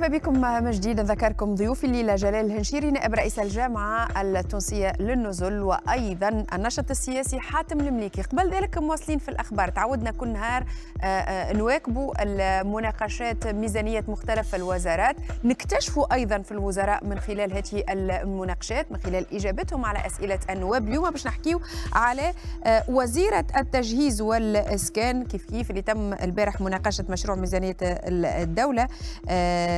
مرحبا بكم من جديد نذكركم ضيوف الليلة جلال الهنشيري نائب رئيس الجامعة التونسية للنزل وأيضا النشط السياسي حاتم المليكي قبل ذلك مواصلين في الأخبار تعودنا كل نهار آه، آه، نواكبوا المناقشات ميزانية مختلف الوزارات نكتشفوا أيضا في الوزراء من خلال هذه المناقشات من خلال إجابتهم على أسئلة النواب اليوم باش نحكيو على آه، وزيرة التجهيز والإسكان كيف كيف اللي تم البارح مناقشة مشروع ميزانية الدولة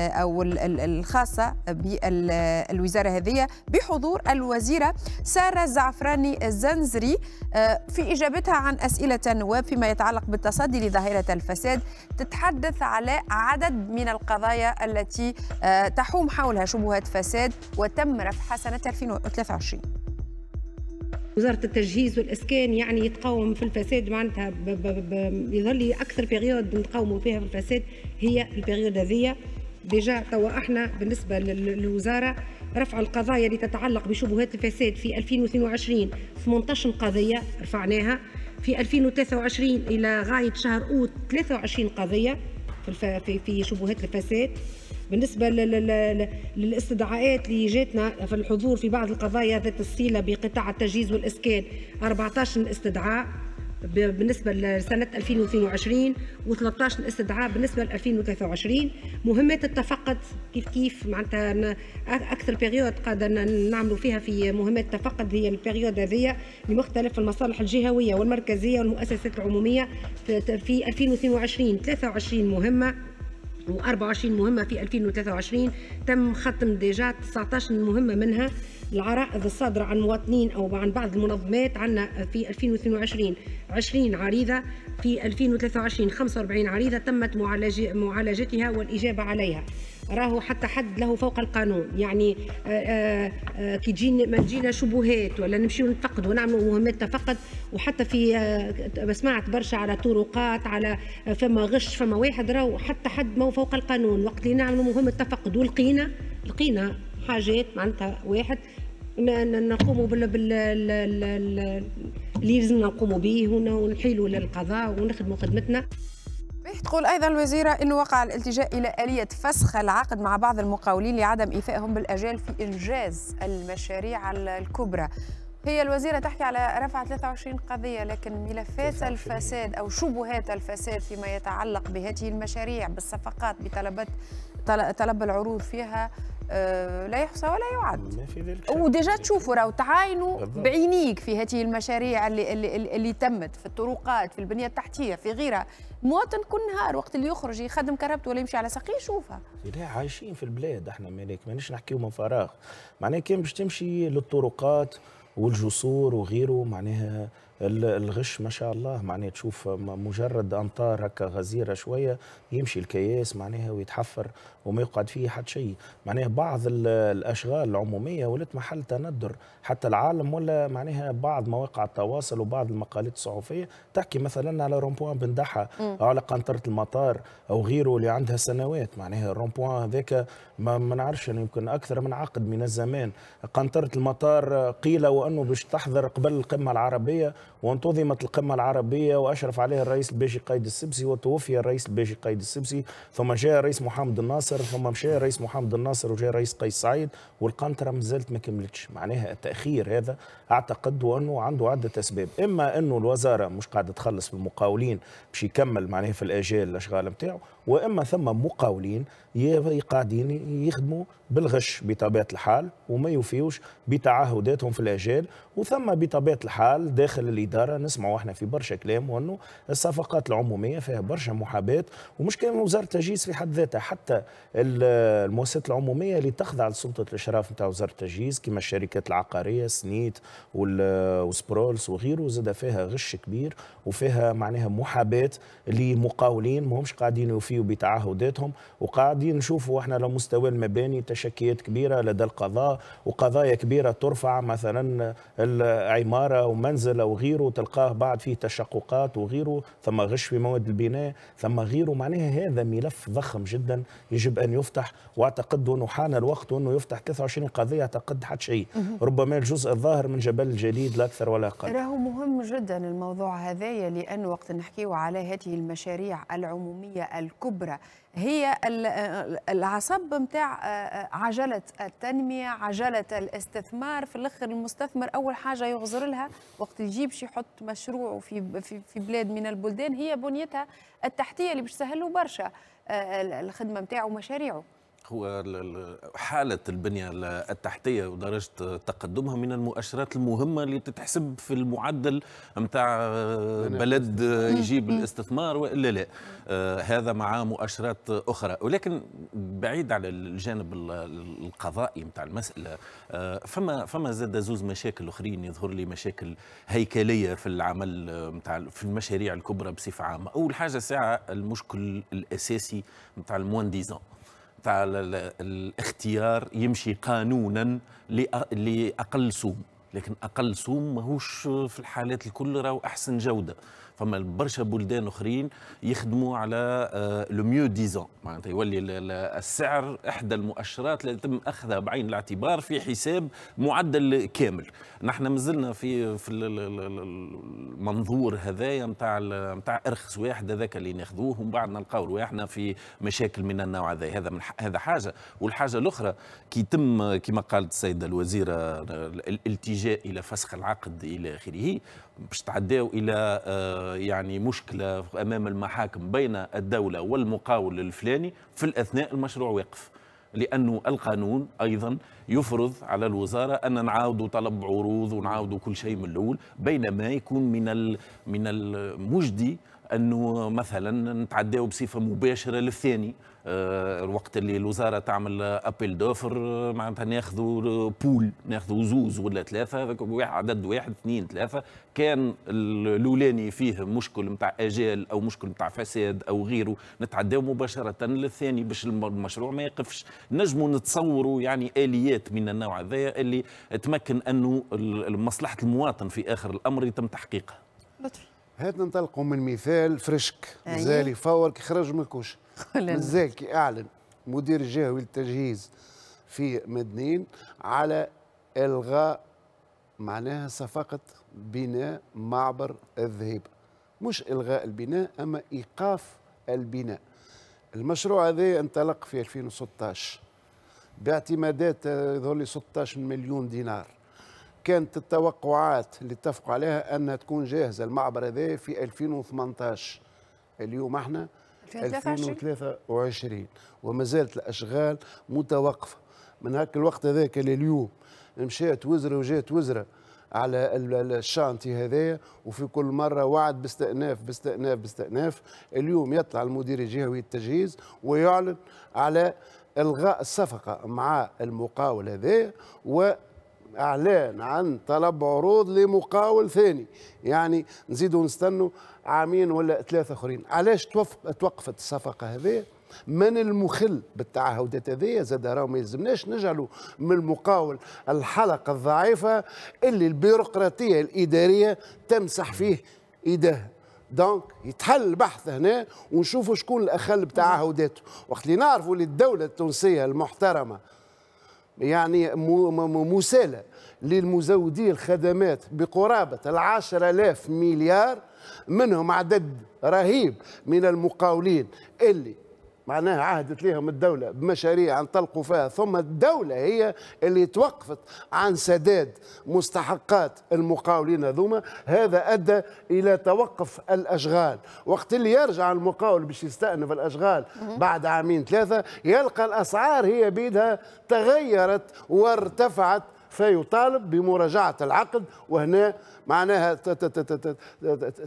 او الخاصه بالوزاره هذه بحضور الوزيره ساره الزعفراني الزنزري آه، في اجابتها عن اسئله النواب فيما يتعلق بالتصدي لظاهره الفساد تتحدث على عدد من القضايا التي آه، تحوم حولها شبهات فساد وتم رفعها سنه 2023 وزاره التجهيز والاسكان يعني يتقاوم في الفساد معناتها يظل اكثر بيريود نتقاوموا فيها في الفساد هي البيريود هذه ديجا توا احنا بالنسبه للوزاره رفع القضايا اللي تتعلق بشبهات الفساد في 2022 18 قضيه رفعناها في 2023 الى غايه شهر اوت 23 قضيه في في شبهات الفساد بالنسبة للاستدعاءات اللي جاتنا في الحضور في بعض القضايا ذات الصلة بقطاع التجهيز والإسكان 14 استدعاء بالنسبه لسنه 2022 و13 استدعاء بالنسبه ل 2023 مهمه التفقد كيف كيف معناتها اكثر بيريود قاعده نعملوا فيها في مهمه التفقد هي البيريود هذه لمختلف المصالح الجهويه والمركزيه والمؤسسات العموميه في 2022 23 مهمه و24 مهمه في 2023 تم ختم ديجا 19 مهمه منها العرائض الصادرة عن مواطنين أو عن بعض المنظمات عندنا في 2022 20 عريضة في 2023 45 عريضة تمت معالجتها والإجابة عليها راهو حتى حد له فوق القانون يعني آه، آه، آه، كي تجينا ما تجينا شبهات ولا نمشيو نتفقدوا ونعملوا مهمات تفقد وحتى في سمعت برشا على طرقات على فما غش فما واحد راهو حتى حد ما فوق القانون وقت اللي نعملوا مهمه تفقد ولقينا لقينا حاجات معناتها واحد نقوموا بال بال اللي لازم نقوموا به ونحيلوا للقضاء ونخدموا خدمتنا تقول أيضا الوزيرة أنه وقع الالتجاء إلى آلية فسخ العقد مع بعض المقاولين لعدم إيفائهم بالأجال في إنجاز المشاريع الكبرى هي الوزيرة تحكي على رفع 23 قضية لكن ملفات الفساد أو شبهات الفساد فيما يتعلق بهذه المشاريع بالصفقات بطلبات طلب العروض فيها آه، لا يحصى ولا يعد ما في ذلك وديجا تشوفوا راهو تعاينوا بعينيك في هذه المشاريع اللي, اللي, اللي تمت في الطرقات في البنيه التحتيه في غيرها مواطن كل نهار وقت اللي يخرج يخدم كربته ولا يمشي على ساقيه يشوفها لا عايشين في البلاد احنا مالك مانيش نحكيو من فراغ معناها كان باش تمشي للطرقات والجسور وغيره معناها الغش ما شاء الله معناها تشوف مجرد امطار هكا غزيره شويه يمشي الكياس معناها ويتحفر وما يقعد فيه حد شيء معناها بعض الاشغال العموميه ولات محل تندر حتى العالم ولا معناها بعض مواقع التواصل وبعض المقالات الصحفيه تحكي مثلا على رومبوان بن دحا او على قنطره المطار او غيره اللي عندها سنوات معناها رومبوان هذاك ما, منعرفش نعرفش يعني يمكن اكثر من عقد من الزمان قنطره المطار قيل وانه باش تحضر قبل القمه العربيه وانتظمت القمة العربية وأشرف عليها الرئيس الباجي قايد السبسي وتوفي الرئيس الباجي قايد السبسي ثم جاء الرئيس محمد الناصر ثم مشى الرئيس محمد الناصر وجاء الرئيس قيس سعيد والقنطرة مازالت ما كملتش معناها التأخير هذا أعتقد أنه عنده عدة أسباب إما أنه الوزارة مش قاعدة تخلص بالمقاولين باش يكمل معناها في الآجال الأشغال نتاعو واما ثم مقاولين قاعدين يخدموا بالغش بطبيعه الحال وما يوفيوش بتعهداتهم في الاجال وثم بطبيعه الحال داخل الاداره نسمعوا احنا في برشا كلام وانه الصفقات العموميه فيها برشا محاباه ومش كان وزاره التجهيز في حد ذاتها حتى المؤسسات العموميه اللي تخضع لسلطه الاشراف نتاع وزاره التجهيز كما الشركات العقاريه سنيت وسبرولس وغيره زاد فيها غش كبير وفيها معناها محاباه لمقاولين ماهمش قاعدين يوفيوا فيه بتعهداتهم وقاعدين نشوفوا احنا على مستوى المباني تشكيات كبيره لدى القضاء وقضايا كبيره ترفع مثلا العماره ومنزل او غيره تلقاه بعد فيه تشققات وغيره ثم غش في مواد البناء ثم غيره معناها هذا ملف ضخم جدا يجب ان يفتح واعتقد انه حان الوقت انه يفتح 23 قضيه اعتقد حتى شيء ربما الجزء الظاهر من جبل الجليد لا اكثر ولا اقل راهو مهم جدا الموضوع هذايا لان وقت نحكيو على هذه المشاريع العموميه الكل الكبرى هي العصب نتاع آه، آه، عجلة التنمية عجلة الاستثمار في الأخر المستثمر أول حاجة يغزر لها وقت يجيب يحط مشروعه في, في, بلاد من البلدان هي بنيتها التحتية اللي باش تسهل برشا آه، الخدمة متاعه ومشاريعه هو حالة البنية التحتية ودرجة تقدمها من المؤشرات المهمة اللي تتحسب في المعدل متاع بلد يجيب الاستثمار وإلا لا آه، هذا مع مؤشرات أخرى ولكن بعيد على الجانب القضائي متاع المسألة آه، فما فما زاد زوز مشاكل أخرين يظهر لي مشاكل هيكلية في العمل آه، متاع في المشاريع الكبرى بصفة عامة أول حاجة ساعة المشكل الأساسي متاع الموان قطع الاختيار يمشي قانونا لاقل سوم لكن اقل سوم ماهوش في الحالات الكل راهو احسن جوده فما برشا بلدان اخرين يخدموا على لو ميو ديزون معناتها يولي السعر احدى المؤشرات اللي يتم اخذها بعين الاعتبار في حساب معدل كامل نحن مازلنا في في المنظور هذايا نتاع نتاع ارخص واحد هذاك اللي ناخذوه ومن بعد نلقاو رواحنا في مشاكل من النوع هذا هذا من هذا حاجه والحاجه الاخرى كي تم كما قالت السيده الوزيره الالتجاء الى فسخ العقد الى اخره باش تعداو الى آه، يعني مشكلة أمام المحاكم بين الدولة والمقاول الفلاني في الأثناء المشروع واقف لأنه القانون أيضا يفرض على الوزارة أن نعاودوا طلب عروض ونعاودوا كل شيء من الأول بينما يكون من من المجدي أنه مثلا نتعداو بصفة مباشرة للثاني آه، الوقت اللي الوزاره تعمل ابل آه، دوفر معناتها ناخذوا آه، بول ناخذوا زوز ولا ثلاثه عدد واحد اثنين ثلاثه كان الاولاني فيه مشكل نتاع اجال او مشكل نتاع فساد او غيره نتعداو مباشره للثاني باش المشروع ما يقفش نجموا نتصوروا يعني اليات من النوع هذا اللي تمكن انه مصلحه المواطن في اخر الامر يتم تحقيقها. لطفي. هات ننطلقوا من مثال فريشك أيه؟ فور كي خرج من الكوش مزاكي اعلن مدير الجهوي للتجهيز في مدنين على الغاء معناها صفقه بناء معبر الذهب مش الغاء البناء اما ايقاف البناء المشروع هذا انطلق في 2016 باعتمادات ذولي 16 مليون دينار كانت التوقعات اللي اتفقوا عليها انها تكون جاهزه المعبر هذا في 2018 اليوم احنا 2023 وما زالت الاشغال متوقفه من هاك الوقت هذاك لليوم مشات وزره وجات وزره على الشانتي هذايا وفي كل مره وعد باستئناف باستئناف باستئناف اليوم يطلع المدير الجهوي التجهيز ويعلن على الغاء الصفقه مع المقاول هذايا و اعلان عن طلب عروض لمقاول ثاني يعني نزيدوا نستنوا عامين ولا ثلاثه اخرين علاش توقفت الصفقه هذه من المخل بالتعهدات هذه زاد راهو ما يلزمناش نجعلوا من المقاول الحلقه الضعيفه اللي البيروقراطيه الاداريه تمسح فيه ايديها دونك يتحل البحث هنا ونشوفوا شكون الاخل بتعهداته وقت اللي نعرفوا للدوله التونسيه المحترمه يعني مساله للمزودي الخدمات بقرابه العشرة آلاف مليار منهم عدد رهيب من المقاولين اللي معناها عهدت لهم الدولة بمشاريع انطلقوا فيها ثم الدولة هي اللي توقفت عن سداد مستحقات المقاولين هذوما هذا أدى إلى توقف الأشغال وقت اللي يرجع المقاول باش يستأنف الأشغال بعد عامين ثلاثة يلقى الأسعار هي بيدها تغيرت وارتفعت فيطالب بمراجعة العقد وهنا معناها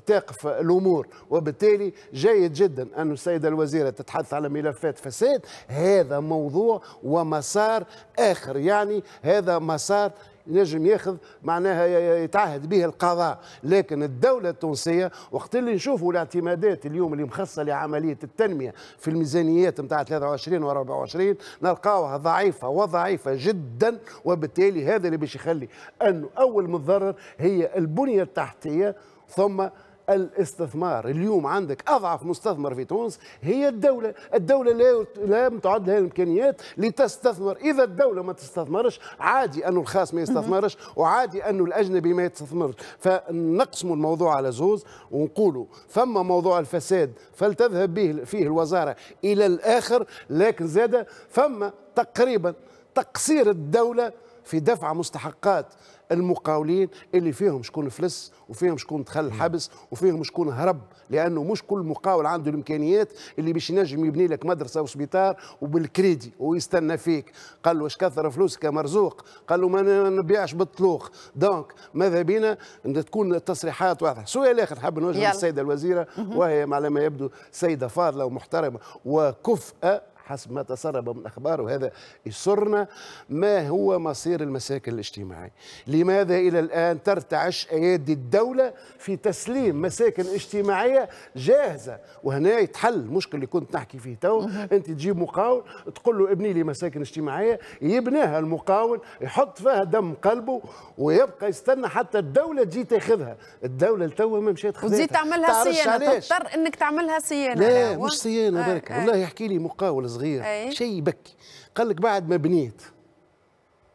تقف الأمور وبالتالي جيد جدا أن السيدة الوزيرة تتحدث على ملفات فساد هذا موضوع ومسار آخر يعني هذا مسار ينجم ياخذ معناها يتعهد به القضاء لكن الدولة التونسية وقت اللي نشوفوا الاعتمادات اليوم اللي مخصصة لعملية التنمية في الميزانيات نتاع 23 و 24 نلقاوها ضعيفة وضعيفة جدا وبالتالي هذا اللي باش يخلي أنه أول متضرر هي البنية التحتية ثم الاستثمار اليوم عندك أضعف مستثمر في تونس هي الدولة الدولة لا لا تعد لها الإمكانيات لتستثمر إذا الدولة ما تستثمرش عادي أنه الخاص ما يستثمرش وعادي أنه الأجنبي ما يستثمرش فنقسموا الموضوع على زوز ونقولوا فما موضوع الفساد فلتذهب به فيه الوزارة إلى الآخر لكن زاد فما تقريبا تقصير الدولة في دفع مستحقات المقاولين اللي فيهم شكون فلس وفيهم شكون دخل الحبس وفيهم شكون هرب لانه مش كل مقاول عنده الامكانيات اللي باش ينجم يبني لك مدرسه وسبيطار وبالكريدي ويستنى فيك قال له اش كثر فلوسك يا مرزوق قال له ما نبيعش بالطلوق دونك ماذا بينا ان تكون التصريحات واضحه سؤال اخر حاب نوجه للسيده الوزيره وهي على ما يبدو سيده فاضله ومحترمه وكفءه حسب ما تسرب من أخبار وهذا يسرنا ما هو مصير المساكن الاجتماعي لماذا إلى الآن ترتعش أيادي الدولة في تسليم مساكن اجتماعية جاهزة وهنا يتحل المشكل اللي كنت نحكي فيه تو أنت تجيب مقاول تقول له ابني لي مساكن اجتماعية يبناها المقاول يحط فيها دم قلبه ويبقى يستنى حتى الدولة تجي تاخذها الدولة لتوا ما مشات خذتها وتزيد تعملها صيانة تضطر أنك تعملها صيانة لا مش صيانة بركة آه، والله آه. يحكي لي مقاول صغير صغير إيه. شيء يبكي قال لك بعد ما بنيت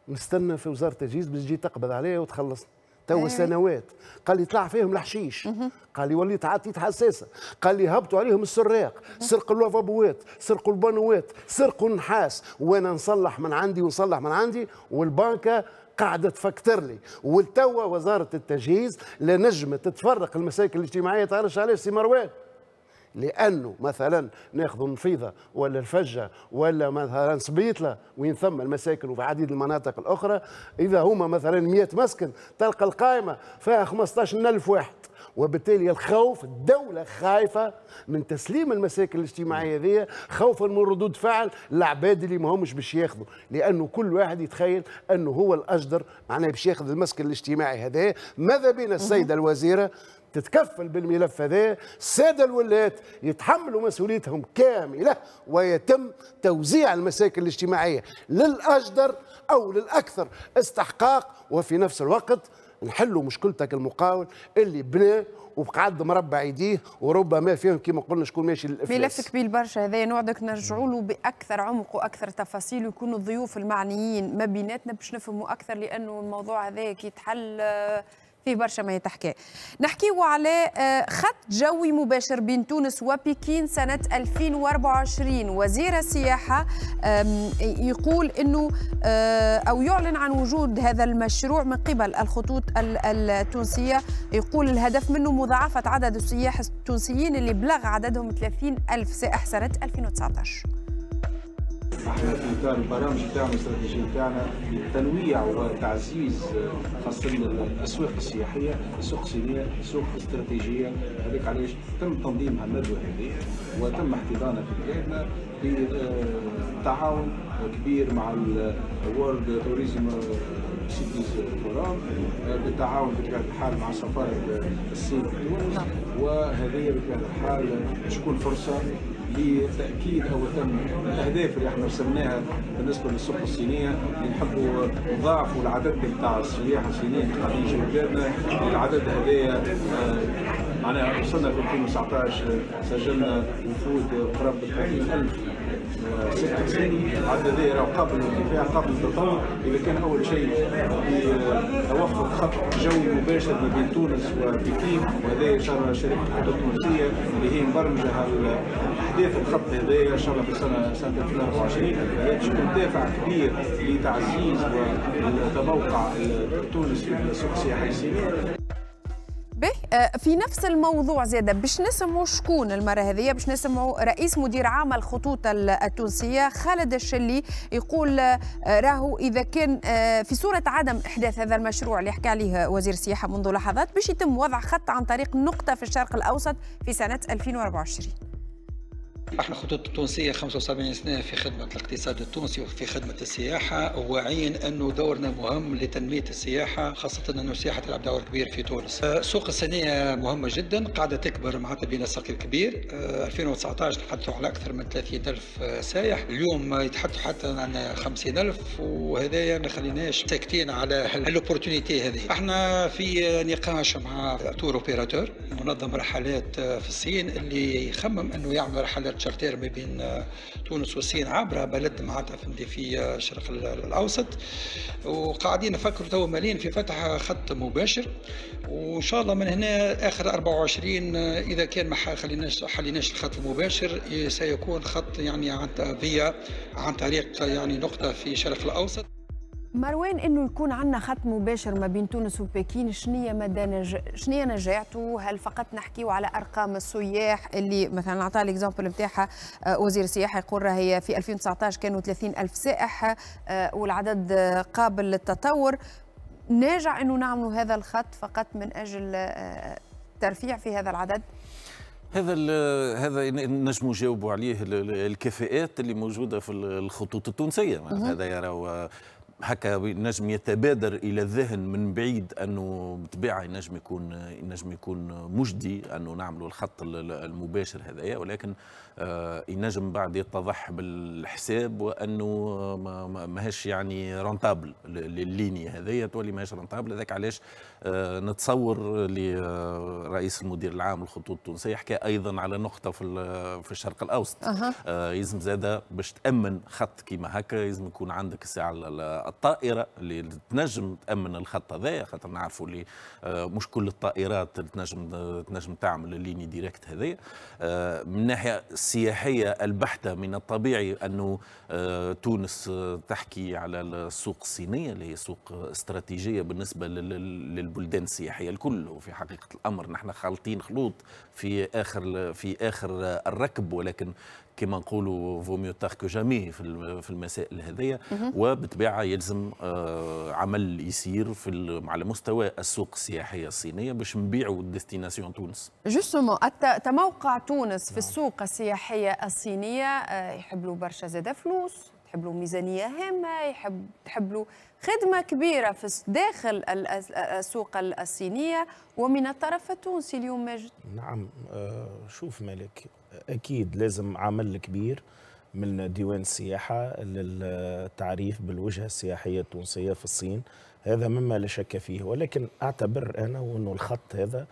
نستنى في وزاره التجهيز باش تجي تقبض عليه وتخلص تو إيه. سنوات قال لي طلع فيهم الحشيش قال لي وليت عطيت حساسه قال لي هبطوا عليهم السراق سرقوا اللافابوات سرقوا البانوات سرقوا النحاس وانا نصلح من عندي ونصلح من عندي والبنكه قاعده تفكتر لي والتوا وزاره التجهيز لا نجمت تتفرق المساكن الاجتماعيه تعرفش علاش سي مروان لانه مثلا ناخذ نفيضه ولا الفجه ولا مثلا سبيطله وين ثم المساكن وفي عديد المناطق الاخرى اذا هما مثلا 100 مسكن تلقى القائمه فيها 15000 واحد وبالتالي الخوف الدولة خايفة من تسليم المساكن الاجتماعية ذي خوفا من ردود فعل العباد اللي ما همش باش ياخذوا لأنه كل واحد يتخيل أنه هو الأجدر معناه باش ياخذ المسكن الاجتماعي هذا ماذا بين السيدة الوزيرة تتكفل بالملف هذا الساده الولايات يتحملوا مسؤوليتهم كامله ويتم توزيع المساكن الاجتماعيه للاجدر او للاكثر استحقاق وفي نفس الوقت نحلوا مشكلتك المقاول اللي بنى وقعد مربع ايديه وربما فيهم كما قلنا شكون ماشي للافلاس ملف كبير برشا هذا نوعدك نرجعوا له باكثر عمق واكثر تفاصيل ويكونوا الضيوف المعنيين ما بيناتنا باش نفهموا اكثر لانه الموضوع هذا كي يتحل آه، في برشا ما يتحكى نحكيو على آه، خط جوي مباشر بين تونس وبكين سنة 2024 وزير السياحة يقول أنه آه، أو يعلن عن وجود هذا المشروع من قبل الخطوط التونسية يقول الهدف منه مضاعفة عدد السياح التونسيين اللي بلغ عددهم 30 ألف سائح سنة 2019 الحافل بتاعنا البرامج بتاعنا الاستراتيجيه بتاعنا لتنويع وتعزيز خاصه الاسواق السياحيه، السوق الصينيه، السوق الاستراتيجيه، هذيك علاش تم تنظيم هالندوه هذه وتم احتضانها في بلادنا بتعاون كبير مع الورد توريزم سيتيز فورام بالتعاون بطبيعه الحال مع سفاره الصين في تونس وهذه بطبيعه الحال تكون فرصه لتاكيد او تم الاهداف اللي احنا رسمناها بالنسبه للسوق الصينيه اللي نحبوا نضاعفوا العدد بتاع السياح الصينيين اللي قاعدين يجوا بلادنا العدد هذايا آه، معناها وصلنا في 2019 آه، سجلنا وفود قرابه 30000 عدة دائرة وقبل الدفاع قبل التطور إذا كان أول شيء توفر خط جوي مباشر ما بين تونس وبكين وهذا شرع شركة الخطوط التونسية اللي هي مبرمجة على أحداث الخط هذايا إن شاء الله في السنة سنة 2024 تكون دافع كبير لتعزيز وتموقع تونس في السوق السياحي الصيني به آه، في نفس الموضوع زيادة باش نسمعوا شكون المرة هذه باش نسمعوا رئيس مدير عام الخطوط التونسية خالد الشلي يقول آه، راهو إذا كان آه، في صورة عدم إحداث هذا المشروع اللي حكى عليه وزير السياحة منذ لحظات باش يتم وضع خط عن طريق نقطة في الشرق الأوسط في سنة 2024 احنا الخطوط التونسيه 75 سنه في خدمه الاقتصاد التونسي وفي خدمه السياحه واعيين انه دورنا مهم لتنميه السياحه خاصه انه السياحه تلعب دور كبير في تونس. آه، سوق الصينيه مهمه جدا قاعده تكبر مع بين السوق الكبير 2019 آه، تحدثوا على اكثر من 30000 آه، سايح اليوم يتحدثوا حتى عن 50000 وهذايا ما خليناش ساكتين على الاوبورتونيتي هذه. احنا في نقاش مع تور اوبيراتور منظم رحلات في الصين اللي يخمم انه يعمل رحلات اتفاقات شارتير ما بين آه، تونس والصين عبر بلد معناتها فهمتي في الشرق الاوسط وقاعدين نفكروا تو مالين في فتح خط مباشر وان شاء الله من هنا اخر 24 آه، اذا كان ما خليناش حليناش الخط المباشر إيه، سيكون خط يعني عن فيا عن طريق يعني نقطه في الشرق الاوسط مروان انه يكون عندنا خط مباشر ما بين تونس وبكين شنية مدى نج... شنية نجاعته هل فقط نحكيو على ارقام السياح اللي مثلا نعطيها الاكزامبل نتاعها آه، وزير السياحه يقول هي في 2019 كانوا 30 الف سائح آه، والعدد آه، قابل للتطور ناجع انه نعملوا هذا الخط فقط من اجل ترفيع في هذا العدد هذا هذا نجموا نجاوبوا عليه الكفاءات اللي موجوده في الخطوط التونسيه هذا يرى هكا نجم يتبادر الى الذهن من بعيد انه بطبيعه ينجم يكون ينجم يكون مجدي انه نعملوا الخط المباشر هذايا ولكن ينجم آه، بعد يتضح بالحساب وانه ماهيش يعني رونتابل للليني هذايا تولي ماهيش رونتابل هذاك علاش آه، نتصور اللي آه، رئيس المدير العام للخطوط التونسيه حكى ايضا على نقطه في في الشرق الاوسط أه. يلزم زاده باش تامن خط كيما هكا يلزم يكون عندك الساعه الطائره اللي تنجم تامن الخط هذايا خاطر نعرفوا اللي آه، مش كل الطائرات تنجم تنجم تعمل الليني ديريكت هذايا آه، من الناحيه السياحيه البحته من الطبيعي انه آه، تونس تحكي على السوق الصينيه اللي هي سوق استراتيجيه بالنسبه للبلدان السياحيه الكل وفي حقيقه الامر نحن خالطين خلوط في اخر في اخر الركب ولكن كما نقولوا فوميو تاخ كو جامي في المسائل هذيا وبالطبيعه يلزم آه، عمل يسير في على مستوى السوق السياحيه الصينيه باش نبيعوا ديستيناسيون تونس جوستومون تموقع تونس في نعم. السوق السياحيه الصينيه آه، يحبلو برشا زاده فلوس يحب ميزانيه هامه يحب تحبلو خدمه كبيره في داخل السوق الصينيه ومن الطرف التونسي اليوم ماجد نعم آه، شوف مالك اكيد لازم عمل كبير من ديوان السياحه للتعريف بالوجهه السياحيه التونسيه في الصين هذا مما لا شك فيه ولكن اعتبر انا وانه الخط هذا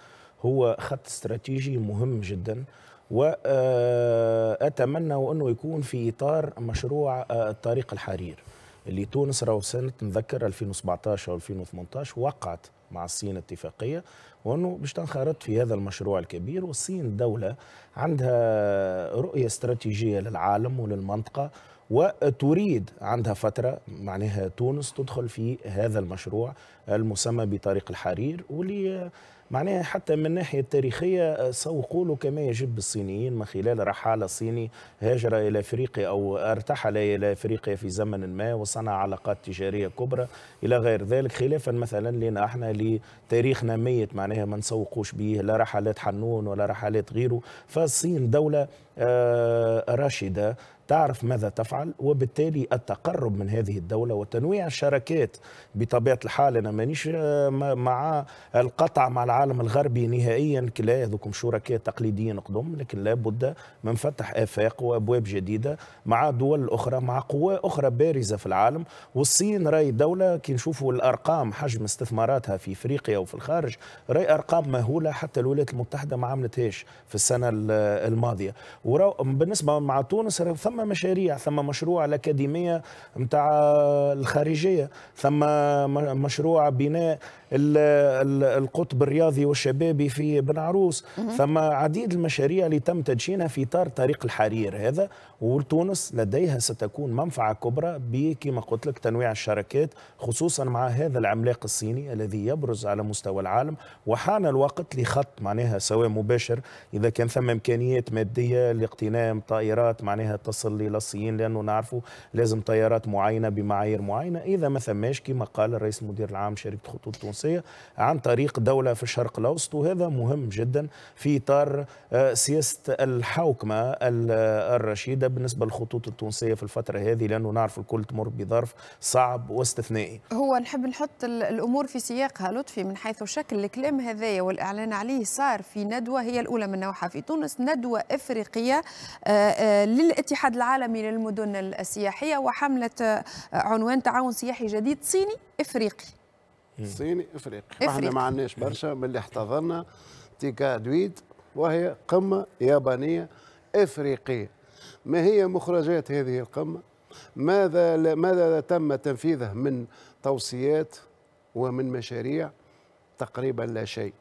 هو خط استراتيجي مهم جدا واتمنى وانه يكون في اطار مشروع آه، طريق الحرير اللي تونس راهو سنه نذكر 2017 او 2018 وقعت مع الصين اتفاقيه وانه باش تنخرط في هذا المشروع الكبير والصين دوله عندها رؤيه استراتيجيه للعالم وللمنطقه وتريد عندها فترة معناها تونس تدخل في هذا المشروع المسمى بطريق الحرير واللي معناها حتى من الناحية التاريخية سوقوا له كما يجب الصينيين من خلال رحالة صيني هاجر إلى أفريقيا أو ارتحل إلى أفريقيا في زمن ما وصنع علاقات تجارية كبرى إلى غير ذلك خلافا مثلا لنا احنا لتاريخنا ميت معناها ما نسوقوش به لا رحلات حنون ولا رحلات غيره فالصين دولة آه، راشدة تعرف ماذا تفعل وبالتالي التقرب من هذه الدولة وتنويع الشراكات بطبيعة الحال أنا مانيش آه، مع القطع مع العالم الغربي نهائيا كلا هذوكم شركاء تقليديين قدم لكن لابد من فتح آفاق وأبواب جديدة مع دول أخرى مع قوى أخرى بارزة في العالم والصين راي دولة كي نشوفوا الأرقام حجم استثماراتها في إفريقيا وفي الخارج راي أرقام مهولة حتى الولايات المتحدة ما عملتهاش في السنة الماضية وبالنسبة مع تونس ثم مشاريع ثم مشروع الأكاديمية متاع الخارجية ثم مشروع بناء القطب الرياضي والشبابي في بن عروس ثم عديد المشاريع اللي تم تدشينها في إطار طريق الحرير هذا وتونس لديها ستكون منفعة كبرى بكما قلت لك تنويع الشركات خصوصا مع هذا العملاق الصيني الذي يبرز على مستوى العالم وحان الوقت لخط معناها سواء مباشر إذا كان ثم إمكانيات مادية لاقتناء طائرات معناها تص يحصل للصين لانه نعرفوا لازم طيارات معينه بمعايير معينه اذا ما ثماش كما قال الرئيس المدير العام شركه خطوط تونسيه عن طريق دوله في الشرق الاوسط وهذا مهم جدا في اطار آه، سياسه الحوكمه آه، الرشيده بالنسبه للخطوط التونسيه في الفتره هذه لانه نعرف الكل تمر بظرف صعب واستثنائي. هو نحب نحط الامور في سياقها لطفي من حيث شكل الكلام هذايا والاعلان عليه صار في ندوه هي الاولى من نوعها في تونس ندوه افريقيه آه، للاتحاد العقد العالمي للمدن السياحية وحملة آه، عنوان تعاون سياحي جديد صيني إفريقي صيني إفريقي احنا ما عندناش برشا من اللي احتضرنا تيكا دويد وهي قمة يابانية إفريقية ما هي مخرجات هذه القمة ماذا ماذا تم تنفيذه من توصيات ومن مشاريع تقريبا لا شيء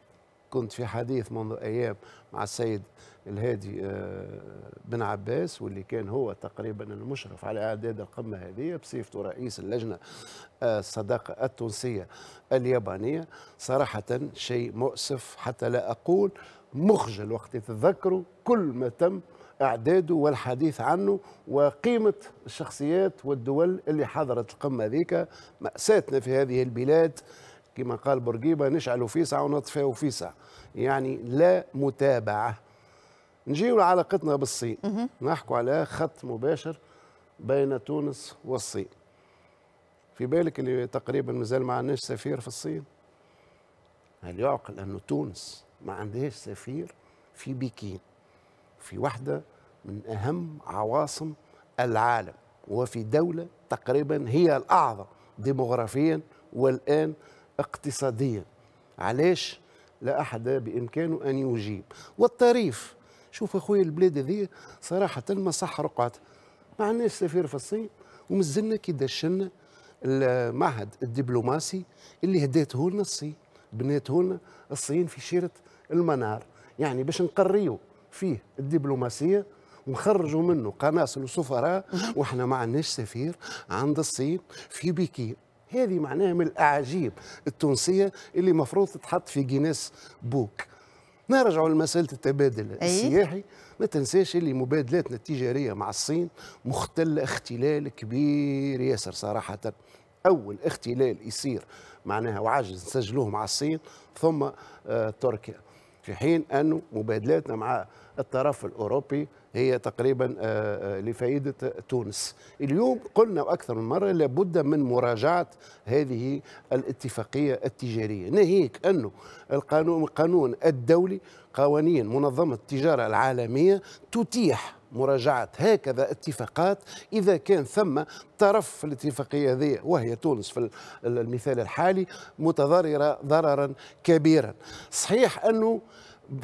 كنت في حديث منذ أيام مع السيد الهادي آه، بن عباس واللي كان هو تقريبا المشرف على اعداد القمه هذه بصفته رئيس اللجنه آه، الصداقه التونسيه اليابانيه صراحه شيء مؤسف حتى لا اقول مخجل وقت تتذكروا كل ما تم اعداده والحديث عنه وقيمه الشخصيات والدول اللي حضرت القمه ذيك ماساتنا في هذه البلاد كما قال بورقيبه نشعلوا فيسع ونطفوا ونطفئوا يعني لا متابعه نجيو لعلاقتنا بالصين نحكوا على خط مباشر بين تونس والصين في بالك اللي تقريبا مازال ما عندناش سفير في الصين هل يعقل أن تونس ما عندهاش سفير في بكين في واحدة من أهم عواصم العالم وفي دولة تقريبا هي الأعظم ديموغرافيا والآن اقتصاديا علاش لا أحد بإمكانه أن يجيب والطريف شوف اخويا البلاد هذه صراحه ما صح رقعت ما عندناش سفير في الصين ومازلنا كي دشنا المعهد الدبلوماسي اللي هداته لنا الصين بناته لنا الصين في شيره المنار يعني باش نقريو فيه الدبلوماسيه ونخرجوا منه قناصل وسفراء نعم. واحنا ما عندناش سفير عند الصين في بكين هذه معناها من الاعاجيب التونسيه اللي مفروض تتحط في جينيس بوك نرجع لمساله التبادل أيه؟ السياحي ما تنساش اللي مبادلاتنا التجاريه مع الصين مختله اختلال كبير ياسر صراحه اول اختلال يصير معناها وعاجز نسجلوه مع الصين ثم آه تركيا في حين أن مبادلاتنا مع الطرف الأوروبي هي تقريبا آه، آه، لفائدة تونس اليوم قلنا أكثر من مرة لابد من مراجعة هذه الاتفاقية التجارية ناهيك أنه القانون القانون الدولي قوانين منظمة التجارة العالمية تتيح مراجعة هكذا اتفاقات إذا كان ثم طرف في الاتفاقية هذه وهي تونس في المثال الحالي متضررة ضررا كبيرا صحيح أنه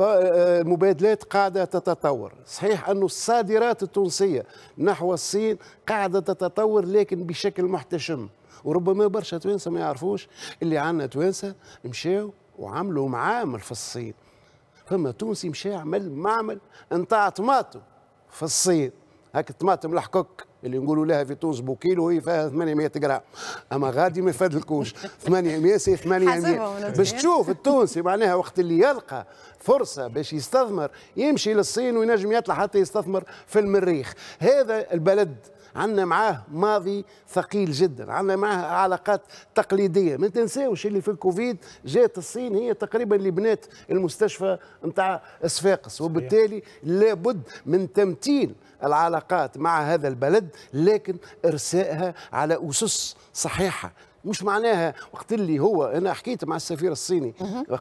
آه، مبادلات قاعدة تتطور صحيح أن الصادرات التونسية نحو الصين قاعدة تتطور لكن بشكل محتشم وربما برشا توانسة ما يعرفوش اللي عندنا توانسة مشاو وعملوا معامل في الصين فما تونسي مشى عمل معمل نتاع طماطم في الصين هاك الطماطم الحكك اللي نقولوا لها في تونس بوكيلو هي فيها 800 جرام اما غادي ما يفدلكوش 800 سي 800 باش تشوف التونسي معناها وقت اللي يلقى فرصه باش يستثمر يمشي للصين وينجم يطلع حتى يستثمر في المريخ هذا البلد عندنا معاه ماضي ثقيل جدا عندنا معاه علاقات تقليديه ما تنساوش اللي في الكوفيد جات الصين هي تقريبا اللي بنات المستشفى نتاع صفاقس وبالتالي لابد من تمتين العلاقات مع هذا البلد لكن ارسائها على اسس صحيحه مش معناها وقت اللي هو انا حكيت مع السفير الصيني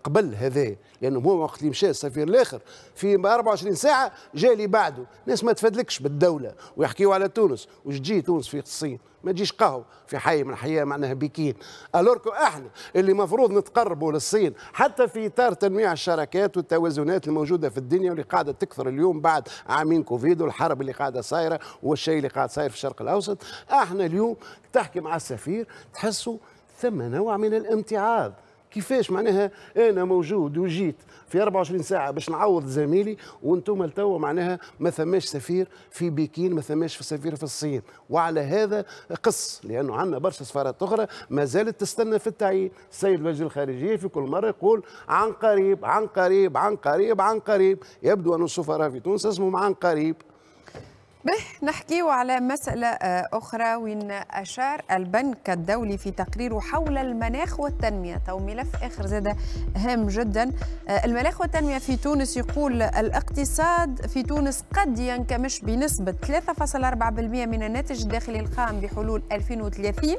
قبل هذا لانه هو وقت اللي مشى السفير الاخر في 24 ساعه جالي بعده ناس ما تفادلكش بالدوله ويحكيوا على تونس وش تجي تونس في الصين ما تجيش قهوه في حي من حياة معناها بكين الوركو احنا اللي مفروض نتقربوا للصين حتى في اطار تنويع الشراكات والتوازنات الموجوده في الدنيا واللي قاعده تكثر اليوم بعد عامين كوفيد والحرب اللي قاعده صايره والشيء اللي قاعد صاير في الشرق الاوسط احنا اليوم تحكي مع السفير تحسوا ثم نوع من الامتعاض كيفاش معناها انا موجود وجيت في 24 ساعه باش نعوض زميلي وانتم لتوا معناها ما ثماش سفير في بكين ما ثماش في سفير في الصين وعلى هذا قص لانه عندنا برشا سفارات اخرى ما زالت تستنى في التعيين السيد وزير الخارجيه في كل مره يقول عن قريب عن قريب عن قريب عن قريب يبدو ان السفراء في تونس اسمهم عن قريب به نحكي على مسألة آه، أخرى وين أشار البنك الدولي في تقريره حول المناخ والتنمية أو ملف آخر زاد هام جدا آه، المناخ والتنمية في تونس يقول الاقتصاد في تونس قد ينكمش بنسبة 3.4% من الناتج الداخلي القائم بحلول 2030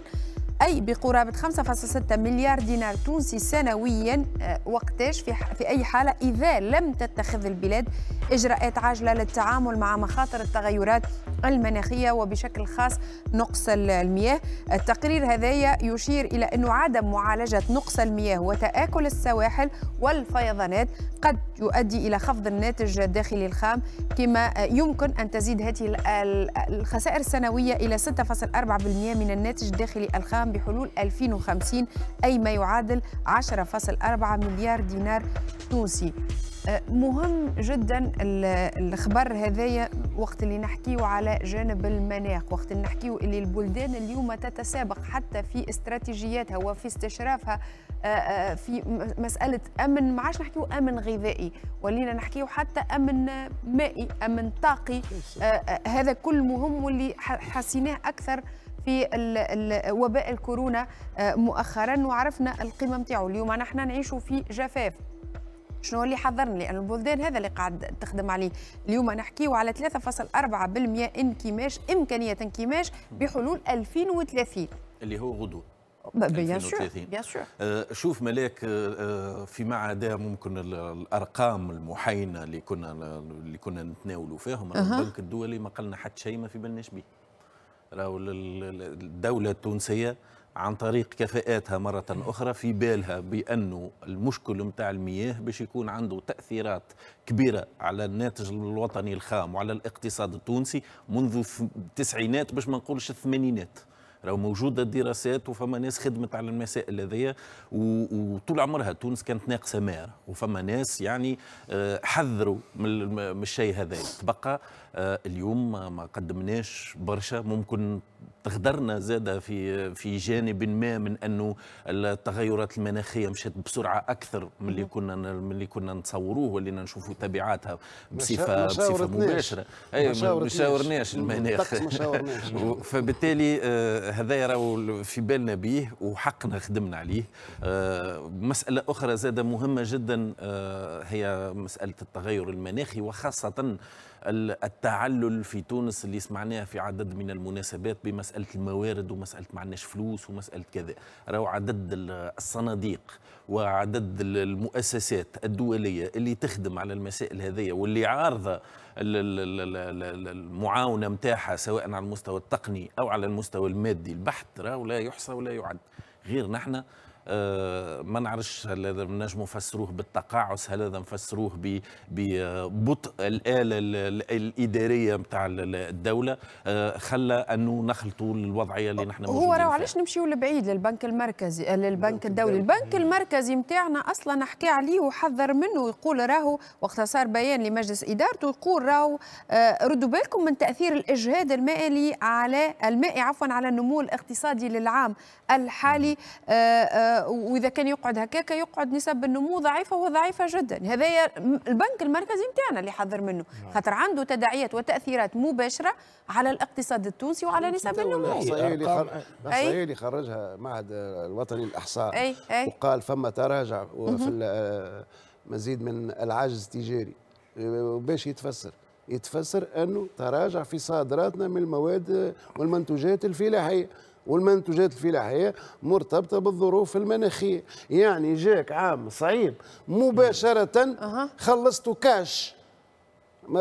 أي بقرابة 5.6 مليار دينار تونسي سنويا آه، وقتاش في, في أي حالة إذا لم تتخذ البلاد إجراءات عاجلة للتعامل مع مخاطر التغيرات المناخية وبشكل خاص نقص المياه التقرير هذايا يشير إلى أن عدم معالجة نقص المياه وتآكل السواحل والفيضانات قد يؤدي إلى خفض الناتج الداخلي الخام كما آه، يمكن أن تزيد هذه الخسائر السنوية إلى 6.4% من الناتج الداخلي الخام العام بحلول 2050 أي ما يعادل 10.4 مليار دينار تونسي آه، مهم جدا الخبر هذايا وقت اللي نحكيه على جانب المناخ وقت اللي نحكيه اللي البلدان اليوم تتسابق حتى في استراتيجياتها وفي استشرافها آه، آه، في مسألة أمن ما عادش نحكيه أمن غذائي ولينا نحكيه حتى أمن مائي أمن طاقي هذا كل مهم واللي حسيناه أكثر في وباء الكورونا آه، مؤخرا وعرفنا القيمه نتاعو اليوم نحن نعيشوا في جفاف شنو اللي حذرنا لان البلدان هذا اللي قاعد تخدم عليه اليوم نحكيو على 3.4% انكماش امكانيه انكماش بحلول 2030 اللي هو غدو بيان سور بيان سور آه، شوف ملاك آه، فيما عدا ممكن الارقام المحاينه اللي كنا اللي كنا نتناولوا فيهم البنك الدولي ما قالنا حتى شيء ما في بالناش به راهو الدولة التونسية عن طريق كفاءاتها مرة أخرى في بالها بأنه المشكل متاع المياه باش يكون عنده تأثيرات كبيرة على الناتج الوطني الخام وعلى الاقتصاد التونسي منذ التسعينات باش ما نقولش الثمانينات راهو موجوده الدراسات وفما ناس خدمت على المسائل هذيا وطول عمرها تونس كانت ناقصه ماء وفما ناس يعني آه، حذروا من الشيء هذا تبقى آه، اليوم ما قدمناش برشا ممكن تغدرنا زادة في في جانب ما من أنه التغيرات المناخية مشت بسرعة أكثر من اللي كنا من اللي كنا نتصوروه ولينا نشوفوا تبعاتها بصفة بصفة مباشرة أي أيوة، ما شاورناش المناخ فبالتالي آه، هذا راهو في بالنا به وحقنا خدمنا عليه آه، مسألة أخرى زادة مهمة جدا آه، هي مسألة التغير المناخي وخاصة التعلل في تونس اللي سمعناها في عدد من المناسبات بمساله الموارد ومساله ما عندناش فلوس ومساله كذا راهو عدد الصناديق وعدد المؤسسات الدوليه اللي تخدم على المسائل هذه واللي عارضه المعاونه نتاعها سواء على المستوى التقني او على المستوى المادي البحث راهو لا يحصى ولا يعد غير نحن آه، ما نعرفش هل هذا نجم نفسروه بالتقاعس هل هذا نفسروه ببطء الآلة الإدارية نتاع الدولة آه، خلى أنه نخلطوا الوضعية اللي نحن موجودين هو راه علاش نمشيو لبعيد للبنك المركزي آه، للبنك الدولي البنك المركزي نتاعنا أصلا نحكي عليه وحذر منه ويقول راهو وقت صار بيان لمجلس إدارته يقول راهو ردوا بالكم من تأثير الإجهاد المالي على المائي عفوا على النمو الاقتصادي للعام الحالي واذا كان يقعد هكاك يقعد نسب النمو ضعيفه وضعيفه جدا هذا البنك المركزي نتاعنا اللي حذر منه نعم. خاطر عنده تداعيات وتاثيرات مباشره على الاقتصاد التونسي وعلى نسب النمو الاحصائيه اللي خرجها المعهد الوطني للاحصاء أي. أي. وقال فما تراجع وفي مزيد من العجز التجاري باش يتفسر يتفسر انه تراجع في صادراتنا من المواد والمنتوجات الفلاحيه والمنتوجات الفلاحيه مرتبطه بالظروف المناخيه يعني جاك عام صعيب مباشره خلصته كاش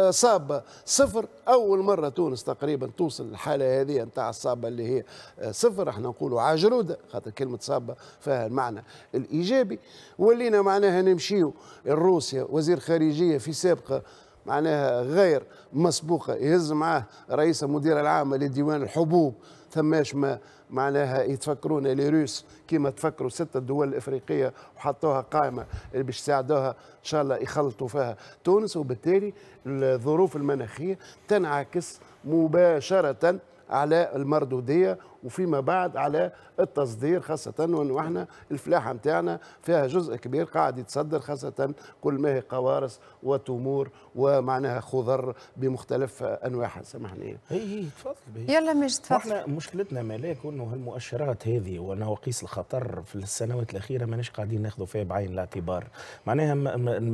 صابه صفر اول مره تونس تقريبا توصل الحاله هذه نتاع الصابه اللي هي صفر احنا نقولوا عجروده خاطر كلمه صابه فيها المعنى الايجابي ولينا معناها نمشيو روسيا وزير خارجيه في سابقه معناها غير مسبوقه يهز معاه رئيس المدير العام لديوان الحبوب ثماش ما معناها يتفكرون لي روس كيما تفكروا ستة دول الإفريقية وحطوها قائمة اللي باش يساعدوها إن شاء الله يخلطوا فيها تونس وبالتالي الظروف المناخية تنعكس مباشرة على المردودية وفيما بعد على التصدير خاصه وانه احنا الفلاحه نتاعنا فيها جزء كبير قاعد يتصدر خاصه كل ما هي قوارص وتمور ومعناها خضر بمختلف انواعها سامحني هي إي تفضل يلا مش تفضل احنا مشكلتنا ملاك انه هالمؤشرات هذه ونواقيس الخطر في السنوات الاخيره ماناش قاعدين ناخذوا فيها بعين الاعتبار معناها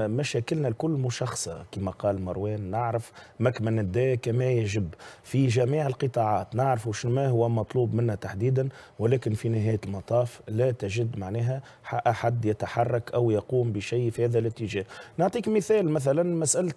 مشاكلنا الكل مشخصه كما قال مروان نعرف مكمن الدا كما يجب في جميع القطاعات نعرفوا شنو هو مطلوب منها منا تحديدا ولكن في نهاية المطاف لا تجد معناها أحد يتحرك أو يقوم بشيء في هذا الاتجاه نعطيك مثال مثلا مسألة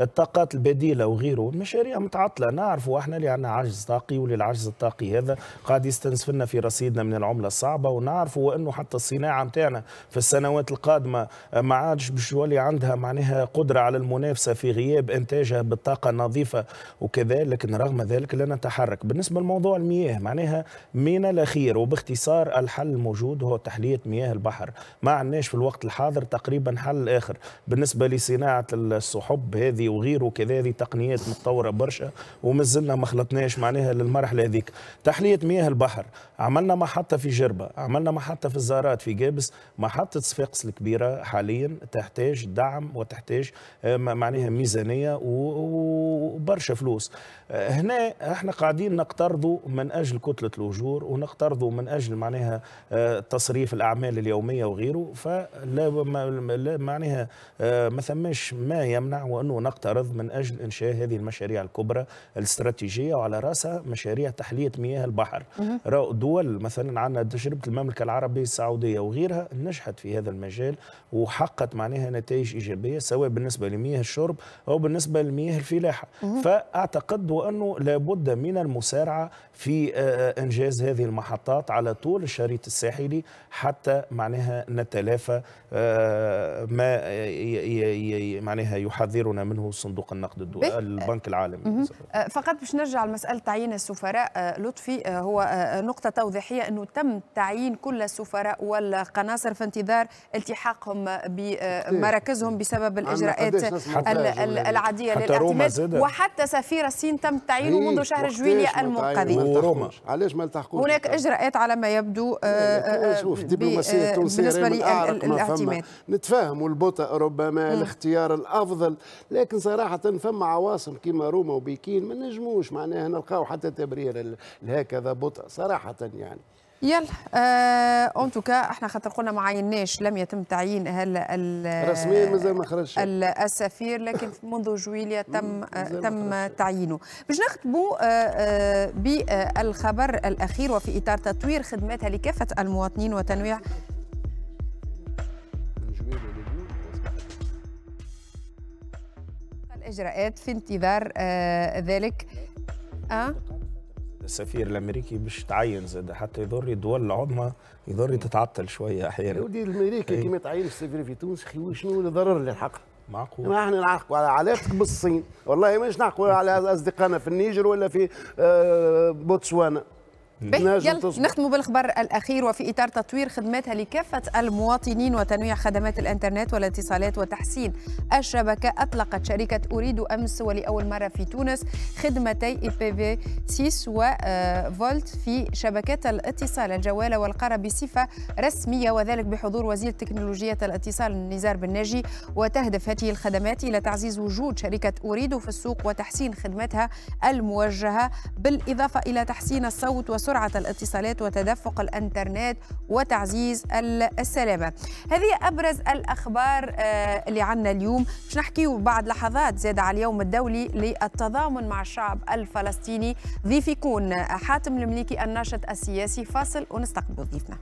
الطاقات البديلة وغيره مشاريع متعطلة نعرفوا احنا اللي عندنا عجز طاقي وللعجز الطاقي هذا قاعد يستنزفنا في رصيدنا من العملة الصعبة ونعرفوا أنه حتى الصناعة متاعنا في السنوات القادمة ما عادش باش يولي عندها معناها قدرة على المنافسة في غياب إنتاجها بالطاقة النظيفة وكذا لكن رغم ذلك لا نتحرك بالنسبة لموضوع المياه معناها معناها من الاخير وباختصار الحل الموجود هو تحليه مياه البحر ما عندناش في الوقت الحاضر تقريبا حل اخر بالنسبه لصناعه السحب هذه وغيره كذا هذه تقنيات متطوره برشا ومازلنا ما خلطناش معناها للمرحله هذيك تحليه مياه البحر عملنا محطه في جربه عملنا محطه في الزارات في جابس محطه صفاقس الكبيره حاليا تحتاج دعم وتحتاج آه، معناها ميزانيه وبرشا فلوس آه، هنا احنا قاعدين نقترضوا من اجل كتله الاجور ونقترضوا من اجل معناها آه، تصريف الاعمال اليوميه وغيره فلا معناها آه، ما ثماش ما يمنع وانه نقترض من اجل انشاء هذه المشاريع الكبرى الاستراتيجيه وعلى راسها مشاريع تحليه مياه البحر دول مثلا عندنا تجربه المملكه العربيه السعوديه وغيرها نجحت في هذا المجال وحققت معناها نتائج ايجابيه سواء بالنسبه لمياه الشرب او بالنسبه لمياه الفلاحه فاعتقد وانه لابد من المسارعه في آه، آه، إنجاز هذه المحطات على طول الشريط الساحلي حتى معناها نتلافى آه، ما معناها يحذرنا منه صندوق النقد الدولي البنك العالمي فقط باش نرجع لمسألة تعيين السفراء لطفي هو نقطة توضيحية أنه تم تعيين كل السفراء والقناصر في انتظار التحاقهم بمراكزهم بسبب الإجراءات العادية للاعتماد وحتى سفير الصين تم تعيينه منذ شهر جويلية المنقذ وروما علاش ما التحقوش هناك اجراءات على ما يبدو آه، آه، شوف الدبلوماسيه آه، التونسيه بالنسبه للاعتماد نتفاهم البطء ربما الاختيار الافضل لكن صراحه فما عواصم كيما روما وبكين ما نجموش معناها نلقاو حتى تبرير لهكذا بطء صراحه يعني يلا آه، اون آه توكا احنا خاطر قلنا ما عيناش لم يتم تعيين هل رسميا مازال ما خرجش السفير لكن منذ جويليا تم تم تعيينه باش نختموا آه، آه، بالخبر الاخير وفي اطار تطوير خدماتها لكافه المواطنين وتنويع الاجراءات في انتظار ذلك أه السفير الامريكي باش تعين زاد حتى يضر الدول العظمى يضر تتعطل شويه احيانا ودي الامريكي إيه؟ كي ما تعين السفير في تونس خي شنو الضرر اللي حقه معقول ما احنا نعقوا على علاقتك بالصين والله مش نعقوا على اصدقائنا في النيجر ولا في آه، بوتسوانا نختم بالخبر الاخير وفي اطار تطوير خدماتها لكافه المواطنين وتنويع خدمات الانترنت والاتصالات وتحسين الشبكه اطلقت شركه اريد امس ولاول مره في تونس خدمتي اي بي في 6 وفولت آه، في شبكات الاتصال الجوال والقارة بصفه رسميه وذلك بحضور وزير تكنولوجية الاتصال نزار بن ناجي وتهدف هذه الخدمات الى تعزيز وجود شركه اريد في السوق وتحسين خدمتها الموجهه بالاضافه الى تحسين الصوت وسرعه سرعة الاتصالات وتدفق الانترنت وتعزيز السلامة هذه أبرز الأخبار آه، اللي عنا اليوم مش نحكيو بعد لحظات زاد على اليوم الدولي للتضامن مع الشعب الفلسطيني ضيف يكون آه، حاتم المليكي الناشط السياسي فاصل ونستقبل ضيفنا